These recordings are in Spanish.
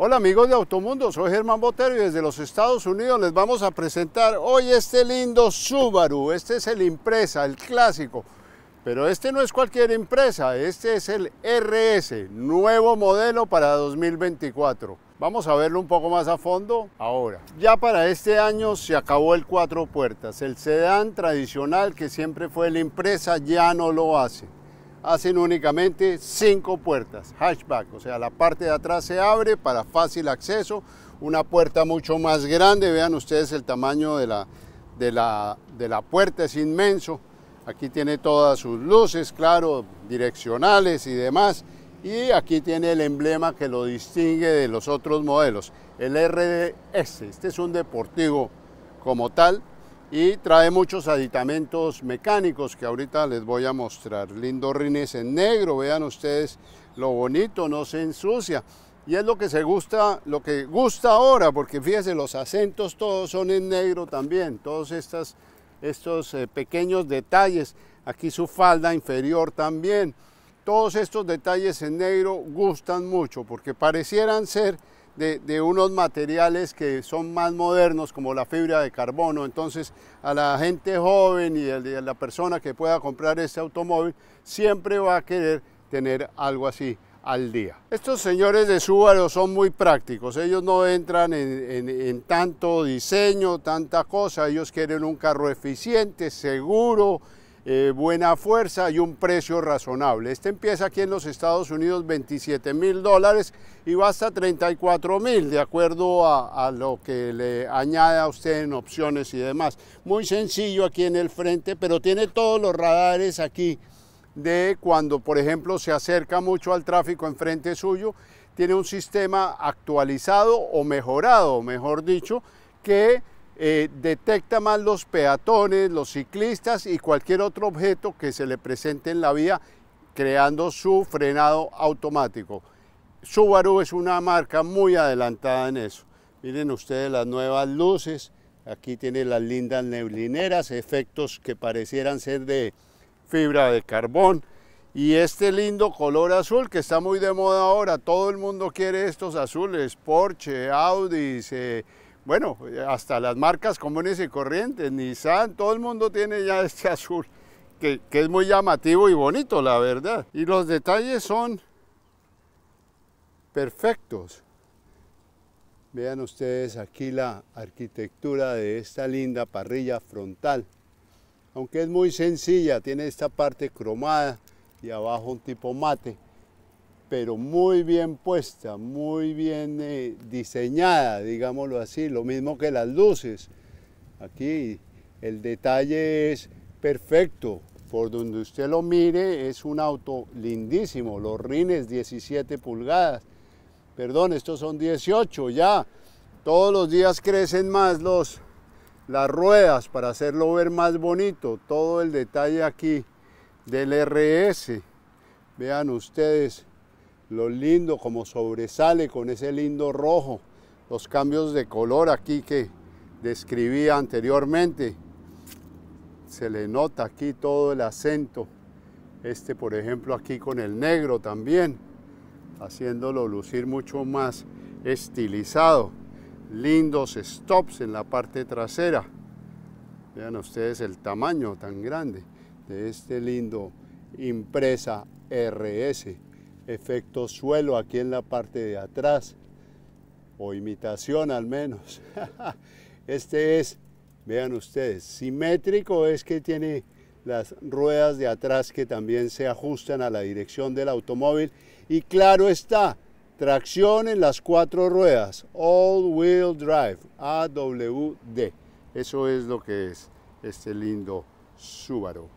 Hola amigos de Automundo, soy Germán Botero y desde los Estados Unidos les vamos a presentar hoy este lindo Subaru. Este es el Impresa, el clásico. Pero este no es cualquier Impresa, este es el RS, nuevo modelo para 2024. Vamos a verlo un poco más a fondo ahora. Ya para este año se acabó el cuatro puertas. El sedán tradicional que siempre fue el Impresa ya no lo hace hacen únicamente cinco puertas, hatchback, o sea, la parte de atrás se abre para fácil acceso, una puerta mucho más grande, vean ustedes el tamaño de la, de la, de la puerta, es inmenso, aquí tiene todas sus luces, claro, direccionales y demás, y aquí tiene el emblema que lo distingue de los otros modelos, el RDS, este es un deportivo como tal, y trae muchos aditamentos mecánicos que ahorita les voy a mostrar. lindo rines en negro, vean ustedes lo bonito, no se ensucia. Y es lo que se gusta, lo que gusta ahora, porque fíjense, los acentos todos son en negro también, todos estos eh, pequeños detalles, aquí su falda inferior también. Todos estos detalles en negro gustan mucho porque parecieran ser de, unos materiales que son más modernos como la fibra de carbono. Entonces a la gente joven y a la persona que pueda comprar este automóvil siempre va a querer tener algo así al día. Estos señores de Subaru son muy prácticos, ellos no entran en tanto diseño, tanta cosa, ellos quieren un carro eficiente, seguro, eh, buena fuerza y un precio razonable. Este empieza aquí en los Estados Unidos 27 mil dólares y va hasta 34 mil, de acuerdo a, lo que le añade a usted en opciones y demás. Muy sencillo aquí en el frente, pero tiene todos los radares aquí de cuando, por ejemplo, se acerca mucho al tráfico en frente suyo, tiene un sistema actualizado o mejorado, mejor dicho, que eh, detecta más los peatones, los ciclistas y cualquier otro objeto que se le presente en la vía, creando su frenado automático. Subaru es una marca muy adelantada en eso. Miren ustedes las nuevas luces, aquí tiene las lindas neblineras, efectos que parecieran ser de fibra de carbón. Y este lindo color azul que está muy de moda ahora, todo el mundo quiere estos azules, Porsche, Audi, se eh, bueno, hasta las marcas comunes y corrientes, Nissan, todo el mundo tiene ya este azul, que, que es muy llamativo y bonito, la verdad. Y los detalles son perfectos. Vean ustedes aquí la arquitectura de esta linda parrilla frontal. Aunque es muy sencilla, tiene esta parte cromada y abajo un tipo mate pero muy bien puesta, muy bien eh, diseñada, digámoslo así, lo mismo que las luces. Aquí el detalle es perfecto, por donde usted lo mire es un auto lindísimo, los rines 17 pulgadas, perdón, estos son 18 ya, todos los días crecen más los, las ruedas para hacerlo ver más bonito, todo el detalle aquí del RS, vean ustedes lo lindo como sobresale con ese lindo rojo, los cambios de color aquí que describí anteriormente. Se le nota aquí todo el acento. Este, por ejemplo, aquí con el negro también, haciéndolo lucir mucho más estilizado. Lindos stops en la parte trasera. Vean ustedes el tamaño tan grande de este lindo impresa RS efecto suelo aquí en la parte de atrás, o imitación al menos. Este es, vean ustedes, simétrico es que tiene las ruedas de atrás que también se ajustan a la dirección del automóvil y claro está, tracción en las cuatro ruedas, All Wheel Drive, AWD. Eso es lo que es este lindo Subaru.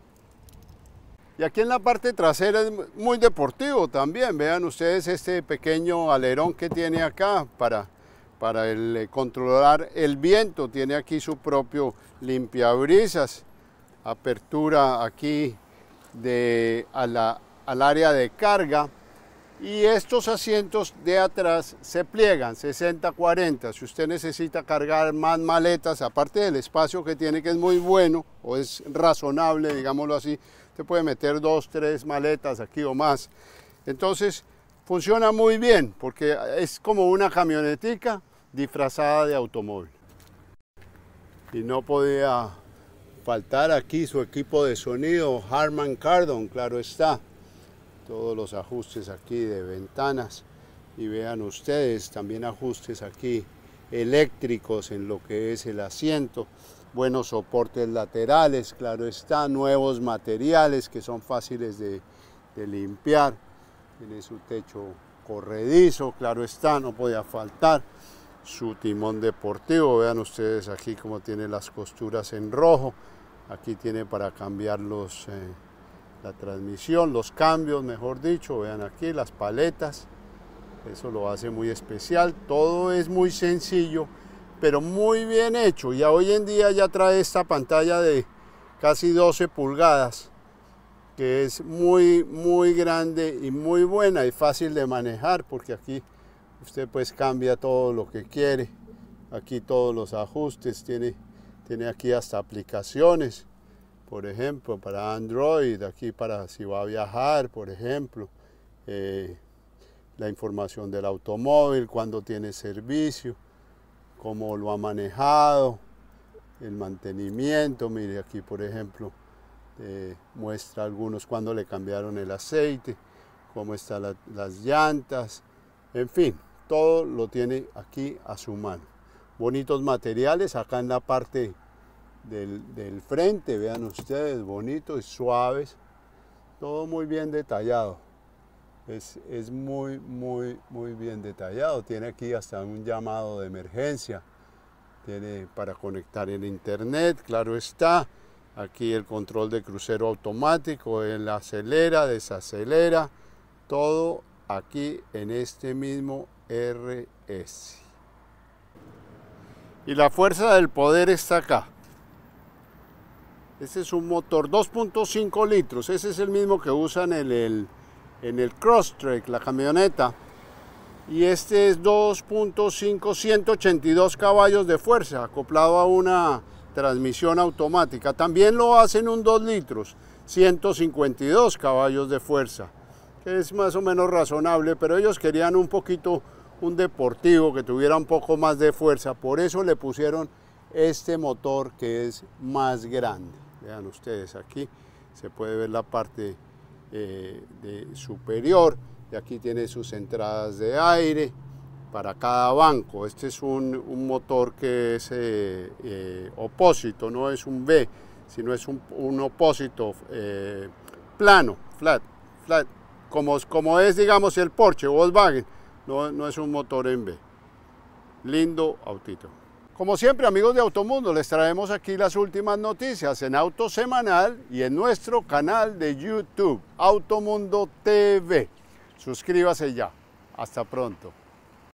Y aquí en la parte trasera es muy deportivo también. Vean ustedes este pequeño alerón que tiene acá para, para eh, controlar el viento. Tiene aquí su propio limpiabrisas. Apertura aquí de, al área de carga. Y estos asientos de atrás se pliegan 60-40. Si usted necesita cargar más maletas, aparte del espacio que tiene, que es muy bueno o es razonable, digámoslo así, te puede meter dos, tres maletas aquí o más. Entonces, funciona muy bien porque es como una camionetica disfrazada de automóvil. Y no podía faltar aquí su equipo de sonido, Harman Kardon, claro está. Todos los ajustes aquí de ventanas y vean ustedes también ajustes aquí eléctricos en lo que es el asiento buenos soportes laterales, claro está, nuevos materiales que son fáciles de, limpiar. Tiene su techo corredizo, claro está, no podía faltar. Su timón deportivo, vean ustedes aquí como tiene las costuras en rojo. Aquí tiene para cambiar eh, la transmisión, los cambios, mejor dicho. Vean aquí las paletas. Eso lo hace muy especial. Todo es muy sencillo pero muy bien hecho. Ya hoy en día ya trae esta pantalla de casi 12 pulgadas, que es muy, muy grande y muy buena y fácil de manejar, porque aquí usted pues cambia todo lo que quiere. Aquí todos los ajustes, tiene, tiene aquí hasta aplicaciones, por ejemplo, para Android, aquí para si va a viajar, por ejemplo. Eh, la información del automóvil, cuando tiene servicio, cómo lo ha manejado, el mantenimiento. Mire aquí, por ejemplo, eh, muestra algunos cuando le cambiaron el aceite, cómo están las llantas, en fin, todo lo tiene aquí a su mano. Bonitos materiales, acá en la parte del frente, vean ustedes, bonitos y suaves, todo muy bien detallado es, muy, muy, muy bien detallado. Tiene aquí hasta un llamado de emergencia. Tiene para conectar el internet, claro está. Aquí el control de crucero automático, él acelera, desacelera. Todo aquí en este mismo RS. Y la fuerza del poder está acá. Este es un motor 2.5 litros. Ese es el mismo que usan en el en el Crosstrek, la camioneta. Y este es 2.5, 182 caballos de fuerza, acoplado a una transmisión automática. También lo hacen un 2 litros, 152 caballos de fuerza, que es más o menos razonable, pero ellos querían un poquito un deportivo que tuviera un poco más de fuerza, por eso le pusieron este motor que es más grande. Vean ustedes aquí, se puede ver la parte eh, superior y aquí tiene sus entradas de aire para cada banco. Este es un, motor que es eh, eh, opósito, no es un B, sino es un, opósito plano, flat, flat, como, como es, digamos, el Porsche Volkswagen, no, no es un motor en B. Lindo autito. Como siempre, amigos de Automundo, les traemos aquí las últimas noticias en Auto Semanal y en nuestro canal de YouTube, Automundo TV. Suscríbase ya. Hasta pronto.